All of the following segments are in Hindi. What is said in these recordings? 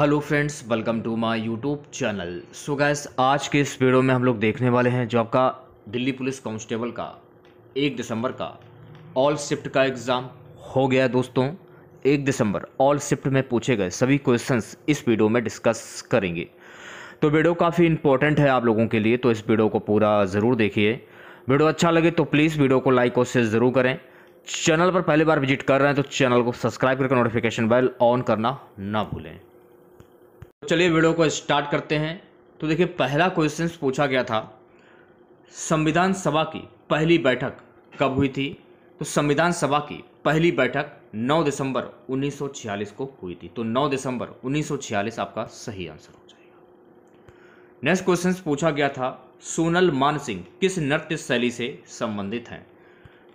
hello friends welcome to my YouTube channel so guys आज के इस वीडियो में हम लोग देखने वाले हैं जो आपका दिल्ली पुलिस कांस्टेबल का एक दिसंबर का ऑल शिफ्ट का एग्ज़ाम हो गया दोस्तों एक दिसंबर ऑल शिफ्ट में पूछे गए सभी क्वेश्चंस इस वीडियो में डिस्कस करेंगे तो वीडियो काफ़ी इंपॉर्टेंट है आप लोगों के लिए तो इस वीडियो को पूरा ज़रूर देखिए वीडियो अच्छा लगे तो प्लीज़ वीडियो को लाइक और शेयर ज़रूर करें चैनल पर पहली बार विजिट कर रहे हैं तो चैनल को सब्सक्राइब करके नोटिफिकेशन बेल ऑन करना ना भूलें तो चलिए वीडियो को स्टार्ट करते हैं तो देखिए पहला क्वेश्चन पूछा गया था संविधान सभा की पहली बैठक कब हुई थी तो संविधान सभा की पहली बैठक 9 दिसंबर 1946 को हुई थी तो 9 दिसंबर 1946 आपका सही आंसर हो जाएगा नेक्स्ट क्वेश्चन पूछा गया था सोनल मान सिंह किस नृत्य शैली से संबंधित हैं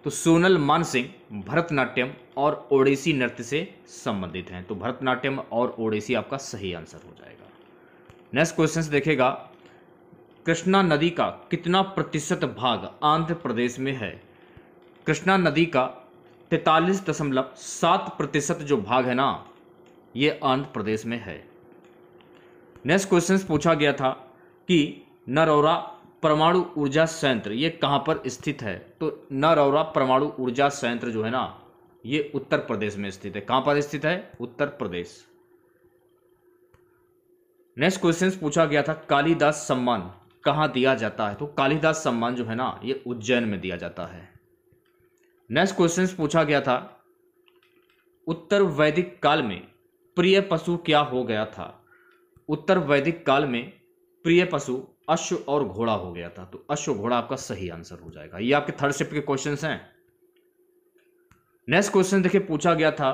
तो सोनल मान सिंह भरतनाट्यम और ओडिसी नृत्य से संबंधित हैं तो भरतनाट्यम और ओडिसी आपका सही आंसर हो जाएगा नेक्स्ट क्वेश्चन देखेगा कृष्णा नदी का कितना प्रतिशत भाग आंध्र प्रदेश में है कृष्णा नदी का तैतालीस दशमलव सात प्रतिशत जो भाग है ना ये आंध्र प्रदेश में है नेक्स्ट क्वेश्चन पूछा गया था कि नरोरा परमाणु ऊर्जा संयंत्र ये कहाँ पर स्थित है तो नरौरा परमाणु ऊर्जा संयंत्र जो है ना ये उत्तर प्रदेश में स्थित है कहाँ पर स्थित है उत्तर प्रदेश नेक्स्ट क्वेश्चन पूछा गया था कालिदास सम्मान कहाँ दिया जाता है तो कालिदास सम्मान जो है ना ये उज्जैन में दिया जाता है नेक्स्ट क्वेश्चन पूछा गया था उत्तर वैदिक काल में प्रिय पशु क्या हो गया था उत्तर वैदिक काल में प्रिय पशु अश्व और घोड़ा हो गया था तो अश्व घोड़ा आपका सही आंसर हो जाएगा ये आपके थर्ड शिफ्ट के क्वेश्चन हैं नेक्स्ट क्वेश्चन देखिए पूछा गया था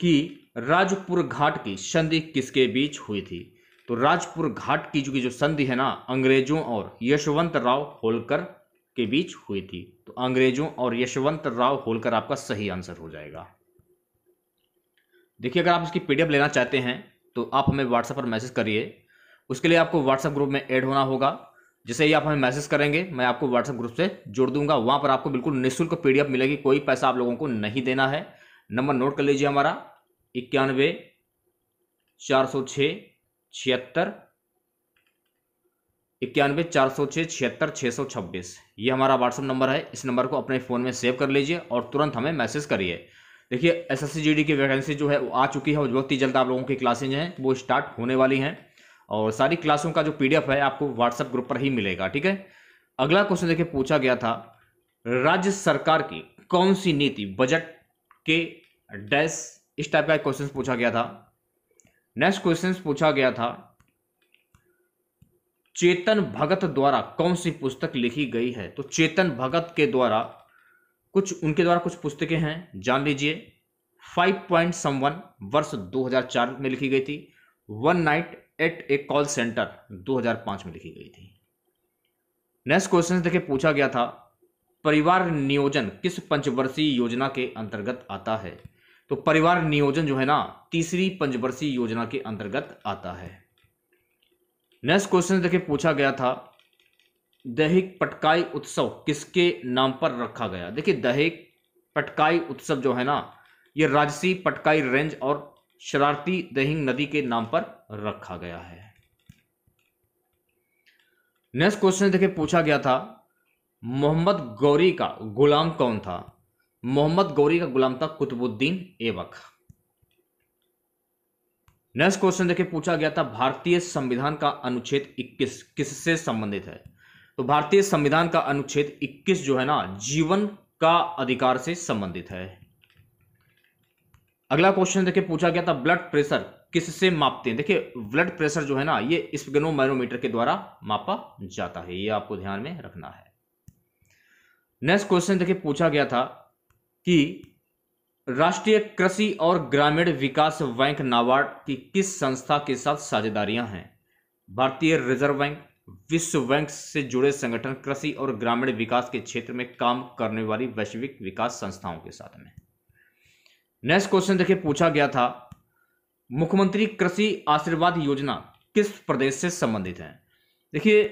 कि राजपुर घाट की संधि किसके बीच हुई थी तो राजपुर घाट की जो जो संधि है ना अंग्रेजों और यशवंत राव होलकर के बीच हुई थी तो अंग्रेजों और यशवंत राव होलकर आपका सही आंसर हो जाएगा देखिए अगर आप इसकी पीडीएफ लेना चाहते हैं तो आप हमें व्हाट्सएप पर मैसेज करिए उसके लिए आपको व्हाट्सएप ग्रुप में ऐड होना होगा जैसे ही आप हमें मैसेज करेंगे मैं आपको व्हाट्सएप ग्रुप से जोड़ दूंगा वहां पर आपको बिल्कुल निःशुल्क पीडीएफ मिलेगी कोई पैसा आप लोगों को नहीं देना है नंबर नोट कर लीजिए हमारा इक्यानवे चार सौ छः छिहत्तर इक्यानवे चार सौ छः छिहत्तर छः सौ छब्बीस ये हमारा व्हाट्सअप नंबर है इस नंबर को अपने फ़ोन में सेव कर लीजिए और तुरंत हमें मैसेज करिए देखिए एस एस की वैकेंसी जो है वो आ चुकी है और बहुत ही जल्द आप लोगों की क्लासेज हैं वो स्टार्ट होने वाली हैं और सारी क्लासों का जो पीडीएफ है आपको व्हाट्सएप ग्रुप पर ही मिलेगा ठीक है अगला क्वेश्चन देखिए पूछा गया था राज्य सरकार की कौन सी नीति बजट के डैस इस टाइप का क्वेश्चन पूछा गया था नेक्स्ट क्वेश्चन पूछा गया था चेतन भगत द्वारा कौन सी पुस्तक लिखी गई है तो चेतन भगत के द्वारा कुछ उनके द्वारा कुछ पुस्तकें हैं जान लीजिए फाइव पॉइंट समवन वर्ष 2004 में लिखी गई थी one night at a call centre 2005 में लिखी गई थी नेक्स्ट क्वेश्चन देखिए पूछा गया था परिवार नियोजन किस पंचवर्षीय योजना के अंतर्गत आता है तो परिवार नियोजन जो है ना तीसरी पंचवर्षीय योजना के अंतर्गत आता है नेक्स्ट क्वेश्चन देखिए पूछा गया था दहिक पटकाई उत्सव किसके नाम पर रखा गया देखिए दहिक पटकाई उत्सव जो है ना ये राजसी पटकाई रेंज और शरारती दहिंग नदी के नाम पर रखा गया है नेक्स्ट क्वेश्चन देखे पूछा गया था मोहम्मद गौरी का गुलाम कौन था मोहम्मद गौरी का गुलाम था कुतुबुद्दीन एवक नेक्स्ट क्वेश्चन देखे पूछा गया था भारतीय संविधान का अनुच्छेद 21 किससे संबंधित है तो भारतीय संविधान का अनुच्छेद 21 जो है ना जीवन का अधिकार से संबंधित है अगला क्वेश्चन देखिए पूछा गया था ब्लड प्रेशर किससे मापते हैं देखिए ब्लड प्रेशर जो है ना ये स्पिग्नोमैनोमीटर के द्वारा मापा जाता है ये आपको ध्यान में रखना है नेक्स्ट क्वेश्चन देखिए पूछा गया था कि राष्ट्रीय कृषि और ग्रामीण विकास बैंक नाबार्ड की किस संस्था के साथ साझेदारियां हैं भारतीय रिजर्व बैंक विश्व बैंक से जुड़े संगठन कृषि और ग्रामीण विकास के क्षेत्र में काम करने वाली वैश्विक विकास संस्थाओं के साथ में नेक्स्ट क्वेश्चन देखिए पूछा गया था मुख्यमंत्री कृषि आशीर्वाद योजना किस प्रदेश से संबंधित है देखिए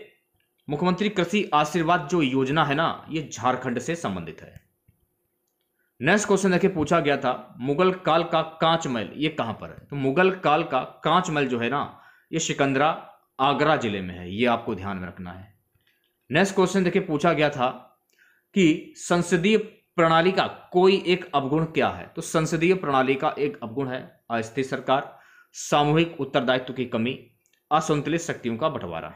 मुख्यमंत्री कृषि आशीर्वाद जो योजना है ना ये झारखंड से संबंधित है नेक्स्ट क्वेश्चन देखिए पूछा गया था मुगल काल का कांच महल ये कहां पर है तो मुगल काल का कांच महल जो है ना ये सिकंदरा आगरा जिले में है ये आपको ध्यान में रखना है नेक्स्ट क्वेश्चन देखिए पूछा गया था कि संसदीय प्रणाली का कोई एक अवगुण क्या है तो संसदीय प्रणाली का एक अवगुण है अस्थिर सरकार सामूहिक उत्तरदायित्व की कमी असंतुलित शक्तियों का बंटवारा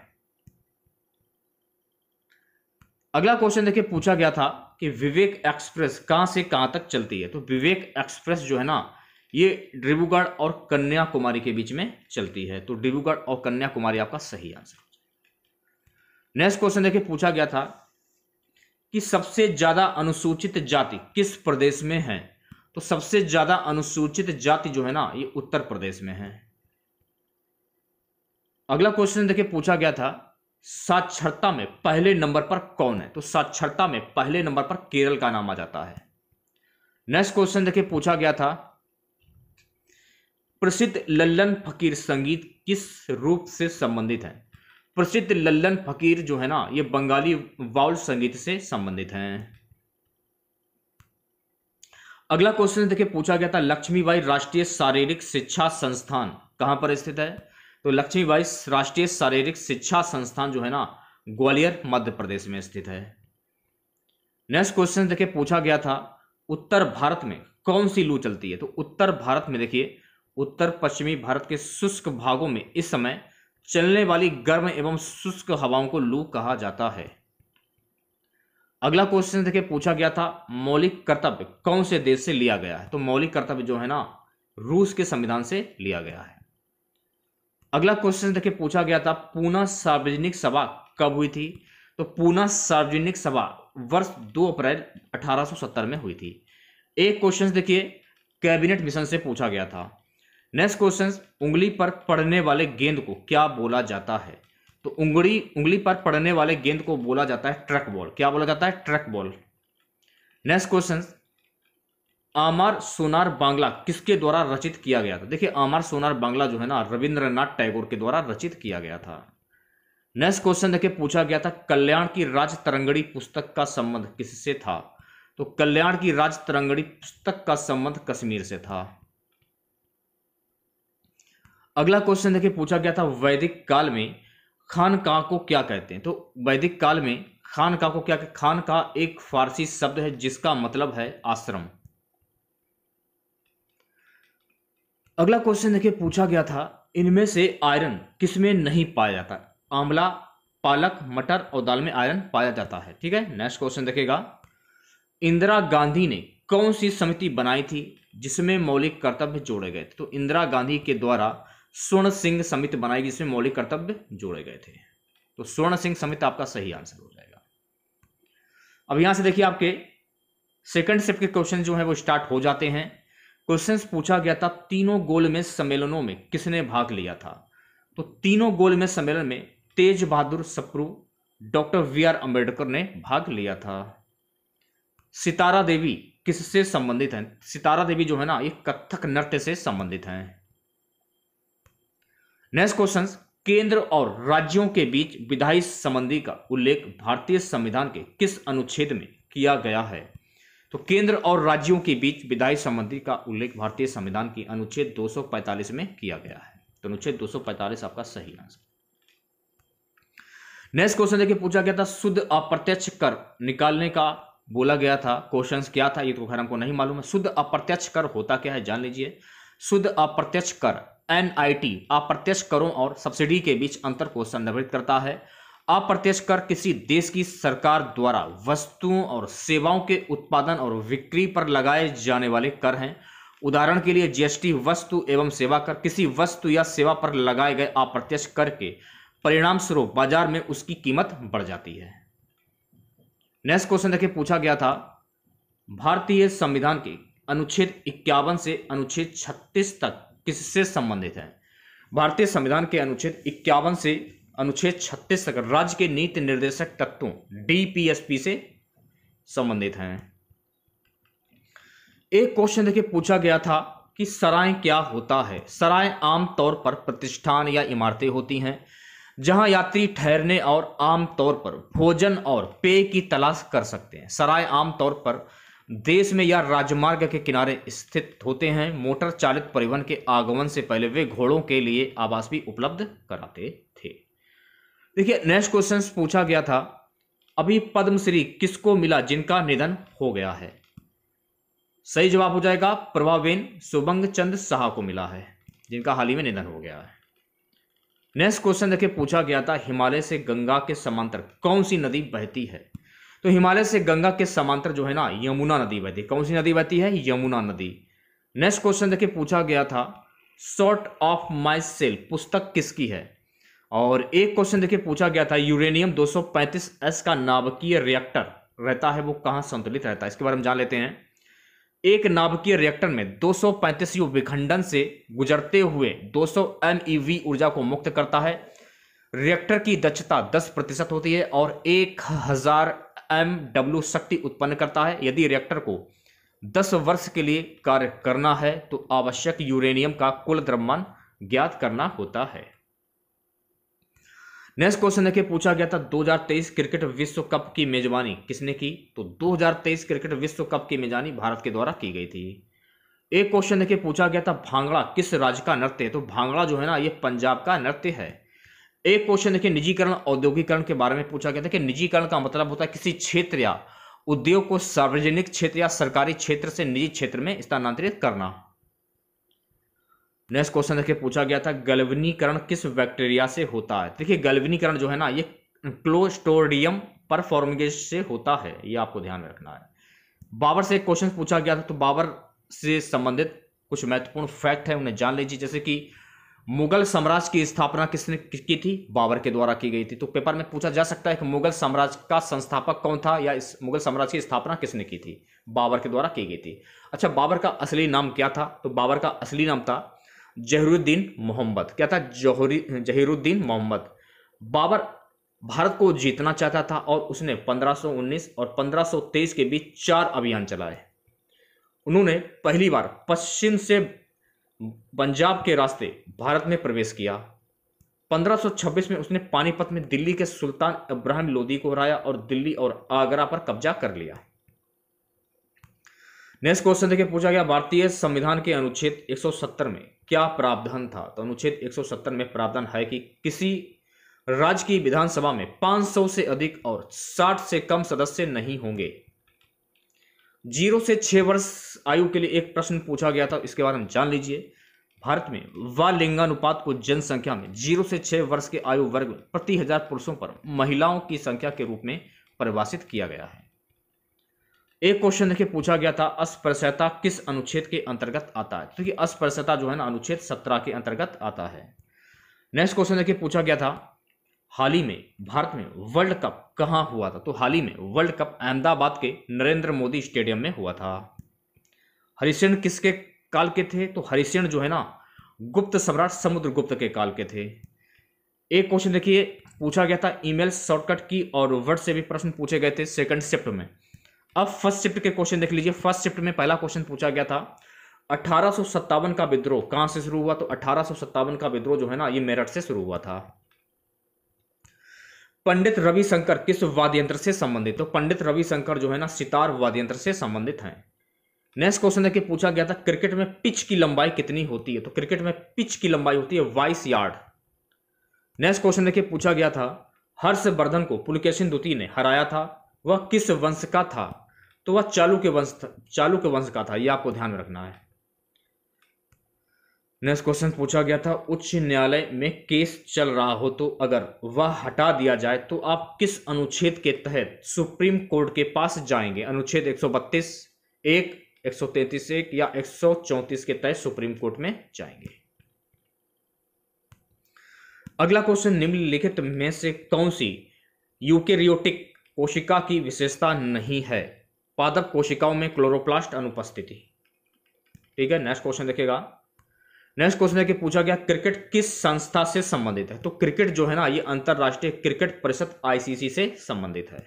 अगला क्वेश्चन देखिए पूछा गया था कि विवेक एक्सप्रेस कहां से कहां तक चलती है तो विवेक एक्सप्रेस जो है ना ये डिब्रूगढ़ और कन्याकुमारी के बीच में चलती है तो डिब्रूगढ़ और कन्याकुमारी आपका सही आंसर नेक्स्ट क्वेश्चन देखिए पूछा गया था कि सबसे ज़्यादा अनुसूचित जाति किस प्रदेश में है तो सबसे ज़्यादा अनुसूचित जाति जो है ना ये उत्तर प्रदेश में है अगला क्वेश्चन देखिए पूछा गया था साक्षरता में पहले नंबर पर कौन है तो साक्षरता में पहले नंबर पर केरल का नाम आ जाता है नेक्स्ट क्वेश्चन देखिए पूछा गया था प्रसिद्ध लल्लन फकीर संगीत किस रूप से संबंधित है प्रसिद्ध लल्लन फकीर जो है ना ये बंगाली वाउल संगीत से संबंधित हैं अगला क्वेश्चन देखिए पूछा गया था लक्ष्मीबाई राष्ट्रीय शारीरिक शिक्षा संस्थान कहां पर स्थित है तो लक्ष्मीबाई राष्ट्रीय शारीरिक शिक्षा संस्थान जो है ना ग्वालियर मध्य प्रदेश में स्थित है नेक्स्ट क्वेश्चन देखिए पूछा गया था उत्तर भारत में कौन सी लू चलती है तो उत्तर भारत में देखिए उत्तर पश्चिमी भारत के शुष्क भागों में इस समय चलने वाली गर्म एवं शुष्क हवाओं को लू कहा जाता है अगला क्वेश्चन देखिए पूछा गया था मौलिक कर्तव्य कौन से देश से लिया गया है तो मौलिक कर्तव्य जो है ना रूस के संविधान से लिया गया है अगला क्वेश्चन देखिए पूछा गया था पूना सार्वजनिक सभा कब हुई थी तो पूना सार्वजनिक सभा वर्ष 2 अप्रैल 1870 में हुई थी एक क्वेश्चन देखिए कैबिनेट मिशन से पूछा गया था नेक्स्ट क्वेश्चन उंगली पर पड़ने वाले गेंद को क्या बोला जाता है तो उंगली उंगली पर पड़ने वाले गेंद को बोला जाता है ट्रक बॉल क्या बोला जाता है ट्रक बॉल नेक्स्ट क्वेश्चन आमार सोनार बांग्ला किसके द्वारा रचित किया गया था देखिए आमार सोनार बांग्ला जो है ना रविंद्रनाथ टैगोर के द्वारा रचित किया गया था नेक्स्ट क्वेश्चन देखिए पूछा गया था कल्याण की राज तरंगड़ी पुस्तक का संबंध किससे था तो कल्याण की राज तरंगड़ी पुस्तक का संबंध कश्मीर से था अगला क्वेश्चन देखिए पूछा गया था वैदिक काल में खान का को क्या कहते हैं तो वैदिक काल में खान का को क्या खान का एक फारसी शब्द है जिसका मतलब है आश्रम अगला क्वेश्चन देखिए पूछा गया था इनमें से आयरन किसमें नहीं पाया जाता आंवला पालक मटर और दाल में आयरन पाया जाता है ठीक है नेक्स्ट क्वेश्चन देखिएगा इंदिरा गांधी ने कौन सी समिति बनाई थी जिसमें मौलिक कर्तव्य जोड़े गए तो इंदिरा गांधी के द्वारा स्वर्ण सिंह समिति बनाई जिसमें मौलिक कर्तव्य जोड़े गए थे तो स्वर्ण सिंह समिति आपका सही आंसर हो जाएगा अब यहां से देखिए आपके सेकंड स्टेप के क्वेश्चन जो है वो स्टार्ट हो जाते हैं क्वेश्चन पूछा गया था तीनों गोलमेज सम्मेलनों में किसने भाग लिया था तो तीनों गोलमेज सम्मेलन में Tej Bahadur Sapru doctor B R Ambedkar ने भाग लिया था सितारा देवी किससे संबंधित हैं सितारा देवी जो है ना ये कथक नृत्य से संबंधित हैं नेक्स्ट क्वेश्चन केंद्र और राज्यों के बीच विधायी संबंधी का उल्लेख भारतीय संविधान के किस अनुच्छेद में किया गया है तो केंद्र और राज्यों के बीच विधायी संबंधी का उल्लेख भारतीय संविधान की अनुच्छेद 245 में किया गया है तो अनुच्छेद 245 आपका सही आंसर नेक्स्ट क्वेश्चन देखिए पूछा गया था शुद्ध अप्रत्यक्ष कर निकालने का बोला गया था क्वेश्चन क्या था ये तो खैर हमको नहीं मालूम है शुद्ध अप्रत्यक्ष कर होता क्या है जान लीजिए शुद्ध अप्रत्यक्ष कर एनआईटी अप्रत्यक्ष करों और सब्सिडी के बीच अंतर को संदर्भित करता है अप्रत्यक्ष कर किसी देश की सरकार द्वारा वस्तुओं और सेवाओं के उत्पादन और विक्री पर लगाए जाने वाले कर हैं उदाहरण के लिए जीएसटी वस्तु एवं सेवा कर किसी वस्तु या सेवा पर लगाए गए अप्रत्यक्ष कर के परिणाम स्वरूप बाजार में उसकी कीमत बढ़ जाती है नेक्स्ट क्वेश्चन देखिए पूछा गया था भारतीय संविधान के अनुच्छेद इक्यावन से अनुच्छेद छत्तीस तक किससे संबंधित है भारतीय संविधान के अनुच्छेद इक्यावन से अनुच्छेद छत्तीस तक राज्य के नीति निर्देशक तत्वों डीपीएसपी से संबंधित हैं एक क्वेश्चन देखिए पूछा गया था कि सराय क्या होता है सराय आमतौर पर प्रतिष्ठान या इमारतें होती हैं जहां यात्री ठहरने और आमतौर पर भोजन और पेय की तलाश कर सकते हैं सराय आमतौर पर देश में या राजमार्ग के किनारे स्थित होते हैं मोटर चालित परिवहन के आगमन से पहले वे घोड़ों के लिए आवास भी उपलब्ध कराते थे देखिए नेक्स्ट क्वेश्चन पूछा गया था अभी पद्मश्री किसको मिला जिनका निधन हो गया है सही जवाब हो जाएगा प्रभावेन सुबंग चंद शाह को मिला है जिनका हाल ही में निधन हो गया है नेक्स्ट क्वेश्चन देखिए पूछा गया था हिमालय से गंगा के समांतर कौन सी नदी बहती है तो हिमालय से गंगा के समांतर जो है ना यमुना नदी बहती कौन सी नदी बहती है यमुना नदी नेक्स्ट क्वेश्चन देखिए पूछा गया था शॉर्ट ऑफ माई सेल पुस्तक किसकी है और एक क्वेश्चन देखिए पूछा गया था यूरेनियम 235 एस का नाभिकीय रिएक्टर रहता है वो कहाँ संतुलित रहता है इसके बारे में जान लेते हैं एक नाभिकीय रिएक्टर में 235 यू विखंडन से गुजरते हुए 200 सौ e ऊर्जा को मुक्त करता है रिएक्टर की दक्षता 10 प्रतिशत होती है और 1000 एम डब्ल्यू शक्ति उत्पन्न करता है यदि रिएक्टर को 10 वर्ष के लिए कार्य करना है तो आवश्यक यूरेनियम का कुल द्रव्यमान ज्ञात करना होता है नेक्स्ट क्वेश्चन देखिए पूछा गया था 2023 क्रिकेट विश्व कप की मेजबानी किसने की तो 2023 क्रिकेट विश्व कप की मेजबानी भारत के द्वारा की गई थी एक क्वेश्चन देखिए पूछा गया था भांगड़ा किस राज्य का नृत्य है तो भांगड़ा जो है ना ये पंजाब का नृत्य है एक क्वेश्चन देखिए निजीकरण औद्योगिकरण के बारे में पूछा गया था कि निजीकरण का मतलब होता है किसी क्षेत्र या उद्योग को सार्वजनिक क्षेत्र या सरकारी क्षेत्र से निजी क्षेत्र में स्थानांतरित करना नेक्स्ट क्वेश्चन देखिए पूछा गया था गलवनीकरण किस बैक्टीरिया से होता है देखिए गलवनीकरण जो है ना ये क्लोस्टोरियम परफॉर्मिगेज से होता है ये आपको ध्यान में रखना है बाबर से एक क्वेश्चन पूछा गया था तो बाबर से संबंधित कुछ महत्वपूर्ण फैक्ट है उन्हें जान लीजिए जैसे कि मुगल साम्राज्य की स्थापना किसने की थी बाबर के द्वारा की गई थी तो पेपर में पूछा जा सकता है कि मुगल साम्राज्य का संस्थापक कौन था या इस मुगल साम्राज्य की स्थापना किसने की थी बाबर के द्वारा की गई थी अच्छा बाबर का असली नाम क्या था तो बाबर का असली नाम था जहरुद्दीन मोहम्मद क्या था जहरी जहिरुद्दीन मोहम्मद बाबर भारत को जीतना चाहता था और उसने 1519 और 1523 के बीच चार अभियान चलाए उन्होंने पहली बार पश्चिम से पंजाब के रास्ते भारत में प्रवेश किया 1526 में उसने पानीपत में दिल्ली के सुल्तान इब्राहिम लोदी को हराया और दिल्ली और आगरा पर कब्जा कर लिया नेक्स्ट क्वेश्चन देखिए पूछा गया भारतीय संविधान के अनुच्छेद 170 में क्या प्रावधान था तो अनुच्छेद 170 में प्रावधान है कि किसी राज्य की विधानसभा में 500 से अधिक और 60 से कम सदस्य नहीं होंगे जीरो से छह वर्ष आयु के लिए एक प्रश्न पूछा गया था इसके बारे में जान लीजिए भारत में व लिंगानुपात को जनसंख्या में जीरो से छह वर्ष के आयु वर्ग में प्रति हजार पुरुषों पर महिलाओं की संख्या के रूप में परिभाषित किया गया है एक क्वेश्चन देखिए पूछा गया था अस्पृश्यता किस अनुच्छेद के अंतर्गत आता है क्योंकि तो अस्पृश्यता जो है ना अनुच्छेद सत्रह के अंतर्गत आता है नेक्स्ट क्वेश्चन देखिए पूछा गया था हाल ही में भारत में वर्ल्ड कप कहाँ हुआ था तो हाल ही में वर्ल्ड कप अहमदाबाद के नरेंद्र मोदी स्टेडियम में हुआ था हरिश्चंद्र किसके काल के थे तो हरिश्चंद्र जो है ना गुप्त सम्राट समुद्रगुप्त के काल के थे एक क्वेश्चन देखिए पूछा गया था ईमेल शॉर्टकट की और वर्ड से भी प्रश्न पूछे गए थे सेकंड शिफ्ट में अब फर्स्ट शिफ्ट के क्वेश्चन देख लीजिए फर्स्ट शिफ्ट में पहला क्वेश्चन पूछा गया था अठारह का विद्रोह कहाँ से शुरू हुआ तो अठारह का विद्रोह जो है ना ये मेरठ से शुरू हुआ था पंडित रविशंकर किस वाद्य यंत्र से संबंधित तो पंडित रविशंकर जो है ना सितार वाद्य यंत्र से संबंधित हैं नेक्स्ट क्वेश्चन देखिए पूछा गया था क्रिकेट में पिच की लंबाई कितनी होती है तो क्रिकेट में पिच की लंबाई होती है वाइस यार्ड नेक्स्ट क्वेश्चन देखिए पूछा गया था हर्षवर्धन को पुलकेशन द्वितीय ने हराया था वह किस वंश का था तो वह चालू के वंश चालू के वंश का था यह आपको ध्यान में रखना है नेक्स्ट क्वेश्चन पूछा गया था उच्च न्यायालय में केस चल रहा हो तो अगर वह हटा दिया जाए तो आप किस अनुच्छेद के तहत सुप्रीम कोर्ट के पास जाएंगे अनुच्छेद 132 एक 133 एक या 134 के तहत सुप्रीम कोर्ट में जाएंगे अगला क्वेश्चन निम्नलिखित में से कौन सी यूकेरियोटिक कोशिका की विशेषता नहीं है पादप कोशिकाओं में क्लोरोप्लास्ट अनुपस्थिति ठीक है नेक्स्ट क्वेश्चन देखेगा नेक्स्ट क्वेश्चन है कि पूछा गया क्रिकेट किस संस्था से संबंधित है तो क्रिकेट जो है ना ये अंतरराष्ट्रीय क्रिकेट परिषद आईसीसी से संबंधित है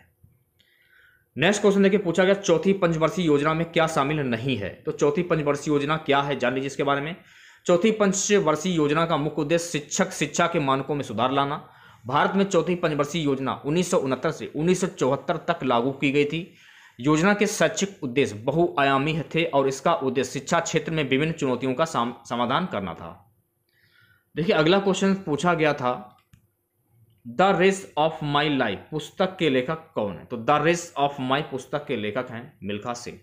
नेक्स्ट क्वेश्चन देखिए पूछा गया चौथी पंचवर्षीय योजना में क्या शामिल नहीं है तो चौथी पंचवर्षीय योजना क्या है जान लीजिए इसके बारे में चौथी पंचवर्षीय योजना का मुख्य उद्देश्य शिक्षक शिक्षा के मानकों में सुधार लाना भारत में चौथी पंचवर्षीय योजना उन्नीस से उन्नीस तक लागू की गई थी योजना के शैक्षिक उद्देश्य बहुआयामी थे और इसका उद्देश्य शिक्षा क्षेत्र में विभिन्न चुनौतियों का समाधान करना था देखिए अगला क्वेश्चन पूछा गया था the race of my life पुस्तक के लेखक कौन है तो द रेस ऑफ माई पुस्तक के लेखक हैं मिल्खा सिंह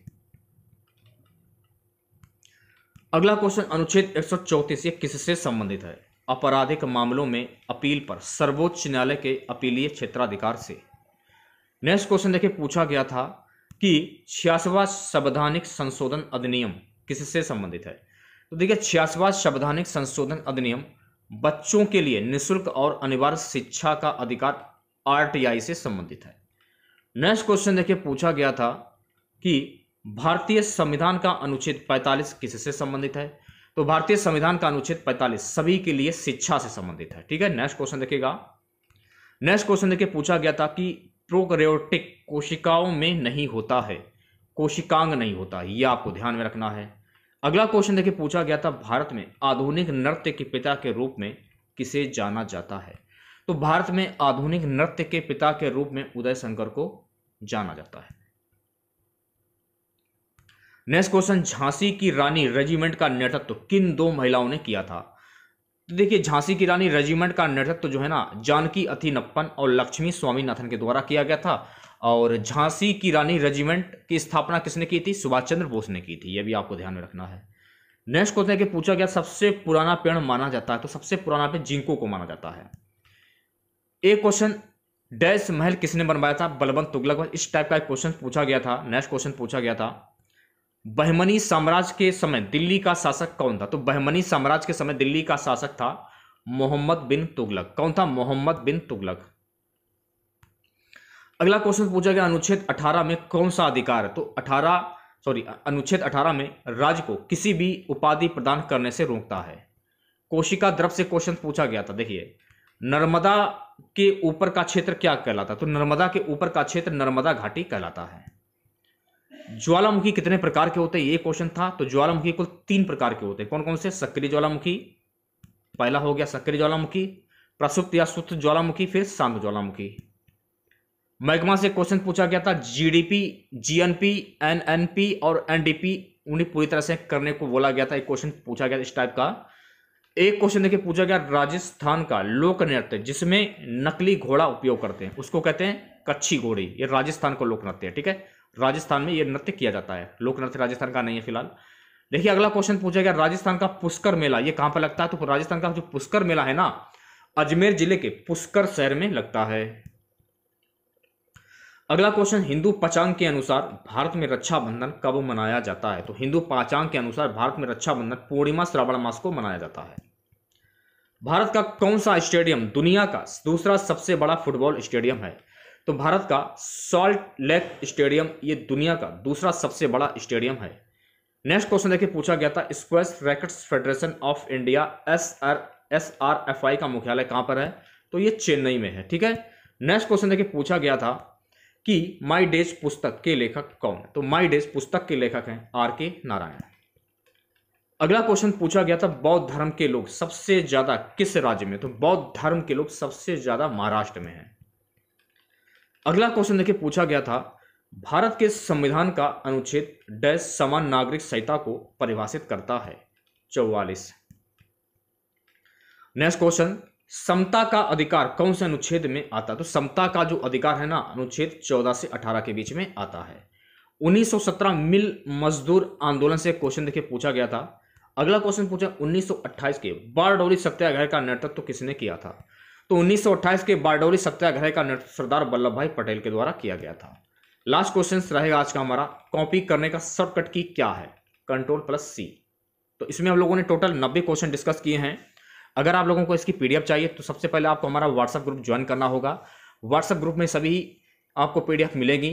अगला क्वेश्चन अनुच्छेद एक सौ किससे संबंधित है आपराधिक मामलों में अपील पर सर्वोच्च न्यायालय के अपीलीय क्षेत्राधिकार से नेक्स्ट क्वेश्चन देखिए पूछा गया था कि छियासवा संवैधानिक संशोधन अधिनियम किससे संबंधित है तो देखिए छियासवा संवैधानिक संशोधन अधिनियम बच्चों के लिए निशुल्क और अनिवार्य शिक्षा का अधिकार आरटीआई से संबंधित है नेक्स्ट क्वेश्चन देखिए पूछा गया था कि भारतीय संविधान का अनुच्छेद 45 किससे संबंधित है तो भारतीय संविधान का अनुच्छेद 45 सभी के लिए शिक्षा से संबंधित है ठीक है नेक्स्ट क्वेश्चन देखिएगा नेक्स्ट क्वेश्चन देखिए पूछा गया था कि प्रोकैरियोटिक कोशिकाओं में नहीं होता है कोशिकांग नहीं होता यह आपको ध्यान में रखना है अगला क्वेश्चन देखिए पूछा गया था भारत में आधुनिक नृत्य के पिता के रूप में किसे जाना जाता है तो भारत में आधुनिक नृत्य के पिता के रूप में उदय शंकर को जाना जाता है नेक्स्ट क्वेश्चन झांसी की रानी रेजिमेंट का नेतृत्व किन दो महिलाओं ने किया था तो देखिए झांसी की रानी रेजिमेंट का नेतृत्व तो जो है ना जानकी नप्पन और लक्ष्मी स्वामीनाथन के द्वारा किया गया था और झांसी की रानी रेजिमेंट की स्थापना किसने की थी सुभाष चंद्र बोस ने की थी यह भी आपको ध्यान में रखना है नेक्स्ट क्वेश्चन के पूछा गया सबसे पुराना पेड़ माना जाता है तो सबसे पुराना पेड़ जिंको को माना जाता है एक क्वेश्चन डैश महल किसने बनवाया था बलवंत तुगलक इस टाइप का एक क्वेश्चन पूछा गया था नेक्स्ट क्वेश्चन पूछा गया था बहमनी साम्राज्य के समय दिल्ली का शासक कौन था तो बहमनी साम्राज्य के समय दिल्ली का शासक था मोहम्मद बिन तुगलक कौन था मोहम्मद बिन तुगलक अगला क्वेश्चन पूछा गया अनुच्छेद 18 में कौन सा अधिकार है तो 18 सॉरी अनुच्छेद 18 में राज्य को किसी भी उपाधि प्रदान करने से रोकता है कोशिका द्रव से क्वेश्चन पूछा गया था देखिए नर्मदा के ऊपर का क्षेत्र क्या कहलाता तो नर्मदा के ऊपर का क्षेत्र नर्मदा घाटी कहलाता है ज्वालामुखी कितने प्रकार के होते हैं ये क्वेश्चन था तो ज्वालामुखी कुल तीन प्रकार के होते हैं कौन कौन से सक्रिय ज्वालामुखी पहला हो गया सक्रिय ज्वालामुखी प्रसुप्त या सुप्त ज्वालामुखी फिर शांत ज्वालामुखी महकमा से क्वेश्चन पूछा गया था जीडीपी जीएनपी एनएनपी और एनडीपी उन्हें पूरी तरह से करने को बोला गया था एक क्वेश्चन पूछा गया इस टाइप का एक क्वेश्चन देखिए पूछा गया राजस्थान का लोक नृत्य जिसमें नकली घोड़ा उपयोग करते हैं उसको कहते हैं कच्छी घोड़ी ये राजस्थान का लोक नृत्य है ठीक है राजस्थान में ये नृत्य किया जाता है लोक नृत्य राजस्थान का नहीं है फिलहाल देखिए अगला क्वेश्चन पूछा गया राजस्थान का पुष्कर मेला ये कहाँ पर लगता है तो राजस्थान का जो पुष्कर मेला है ना अजमेर जिले के पुष्कर शहर में लगता है अगला क्वेश्चन हिंदू पचांग के अनुसार भारत में रक्षाबंधन कब मनाया जाता है तो हिंदू पाचांग के अनुसार भारत में रक्षाबंधन पूर्णिमा श्रावण मास को मनाया जाता है भारत का कौन सा स्टेडियम दुनिया का दूसरा सबसे बड़ा फुटबॉल स्टेडियम है तो भारत का सॉल्ट लेक स्टेडियम ये दुनिया का दूसरा सबसे बड़ा स्टेडियम है नेक्स्ट क्वेश्चन देखिए पूछा गया था squash rackets federation of India S R S R F I का मुख्यालय कहाँ पर है तो ये चेन्नई में है ठीक है नेक्स्ट क्वेश्चन देखिए पूछा गया था कि माई डेज पुस्तक के लेखक कौन है तो माई डेज पुस्तक के लेखक हैं आर के नारायण अगला क्वेश्चन पूछा गया था बौद्ध धर्म के लोग सबसे ज्यादा किस राज्य में तो बौद्ध धर्म के लोग सबसे ज्यादा महाराष्ट्र में हैं अगला क्वेश्चन देखिए पूछा गया था भारत के संविधान का अनुच्छेद डैश समान नागरिक संहिता को परिभाषित करता है चौवालीस नेक्स्ट क्वेश्चन समता का अधिकार कौन से अनुच्छेद में आता है तो समता का जो अधिकार है ना अनुच्छेद 14 से 18 के बीच में आता है 1917 मिल मजदूर आंदोलन से क्वेश्चन देखिए पूछा गया था अगला क्वेश्चन पूछा 1928 के बारडोली सत्याग्रह का नेतृत्व तो किसने किया था तो 1928 के बारडोली सत्याग्रह का नेतृत्व सरदार वल्लभ भाई पटेल के द्वारा किया गया था लास्ट क्वेश्चन रहेगा आज का हमारा कॉपी करने का शॉर्टकट की क्या है कंट्रोल प्लस सी तो इसमें हम लोगों ने टोटल नब्बे क्वेश्चन डिस्कस किए हैं अगर आप लोगों को इसकी पीडीएफ चाहिए तो सबसे पहले आपको हमारा व्हाट्सएप ग्रुप ज्वाइन करना होगा व्हाट्सएप ग्रुप में सभी आपको पीडीएफ मिलेगी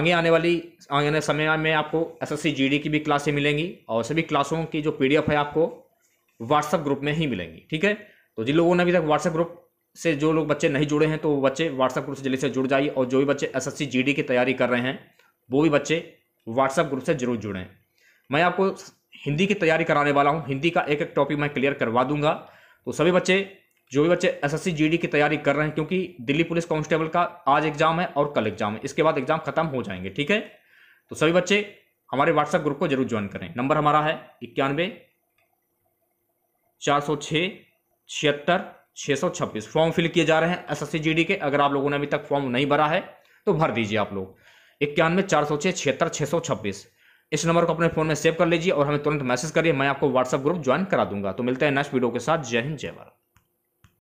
आगे आने वाली आगे आने समय में आपको एसएससी जीडी की भी क्लासें मिलेंगी और सभी क्लासों की जो पीडीएफ है आपको व्हाट्सएप ग्रुप में ही मिलेंगी ठीक है तो जिन लोगों ने अभी तक व्हाट्सएप ग्रुप से जो लोग बच्चे नहीं जुड़े हैं तो वो बच्चे व्हाट्सएप ग्रुप से जल्दी से जुड़ जाइए और जो भी बच्चे एस एस की तैयारी कर रहे हैं वो भी बच्चे व्हाट्सएप ग्रुप से जरूर जुड़ें मैं आपको हिंदी की तैयारी कराने वाला हूँ हिंदी का एक एक टॉपिक मैं क्लियर करवा दूंगा तो सभी बच्चे जो भी बच्चे एस एस की तैयारी कर रहे हैं क्योंकि दिल्ली पुलिस कांस्टेबल का आज एग्जाम है और कल एग्जाम है इसके बाद एग्जाम खत्म हो जाएंगे ठीक है तो सभी बच्चे हमारे व्हाट्सएप ग्रुप को जरूर ज्वाइन करें नंबर हमारा है इक्यानवे चार सौ छिहत्तर 626 फॉर्म फिल किए जा रहे हैं एसएससी जीडी के अगर आप लोगों ने अभी तक फॉर्म नहीं भरा है तो भर दीजिए आप लोग इक्यानवे चार सौ छः छिहत्तर छः सौ छब्बीस इस नंबर को अपने फोन में सेव कर लीजिए और हमें तुरंत मैसेज करिए मैं आपको व्हाट्सएप ग्रुप ज्वाइन करा दूंगा तो मिलते हैं नेक्स्ट वीडियो के साथ जय हिंद जय भारत